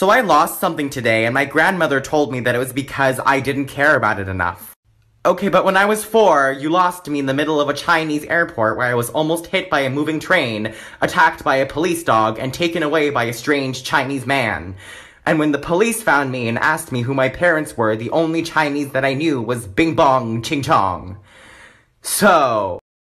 So I lost something today, and my grandmother told me that it was because I didn't care about it enough. Okay, but when I was four, you lost me in the middle of a Chinese airport where I was almost hit by a moving train, attacked by a police dog, and taken away by a strange Chinese man. And when the police found me and asked me who my parents were, the only Chinese that I knew was Bing Bong Ching Chong. So...